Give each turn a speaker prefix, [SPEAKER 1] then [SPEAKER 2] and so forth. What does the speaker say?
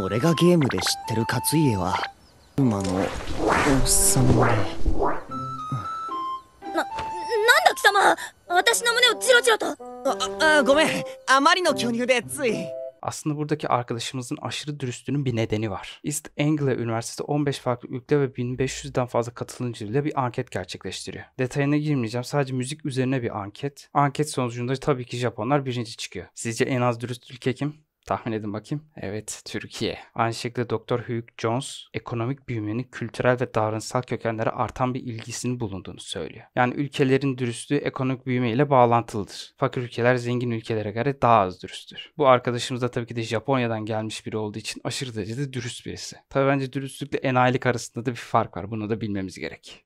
[SPEAKER 1] 俺がゲームで知ってる勝家は馬のおっさんでな、なんだ貴様私の胸をチロチロとあ、あ、ごめんあまりの巨乳でつい Aslında buradaki arkadaşımızın aşırı dürüstlüğünün bir nedeni var. East Anglia Üniversitesi 15 farklı ülke ve 1500'den fazla katılımcıyla bir anket gerçekleştiriyor. Detayına girmeyeceğim. Sadece müzik üzerine bir anket. Anket sonucunda tabii ki Japonlar birinci çıkıyor. Sizce en az dürüst ülke kim? Tahmin edin bakayım. Evet Türkiye. Aynı şekilde Dr. Hugh Jones ekonomik büyümenin kültürel ve davranışsal kökenlere artan bir ilgisinin bulunduğunu söylüyor. Yani ülkelerin dürüstlüğü ekonomik büyüme ile bağlantılıdır. Fakir ülkeler zengin ülkelere göre daha az dürüsttür. Bu arkadaşımız da tabii ki de Japonya'dan gelmiş biri olduğu için aşırı derecede dürüst birisi. Tabii bence dürüstlükle enayilik arasında da bir fark var. Bunu da bilmemiz gerek.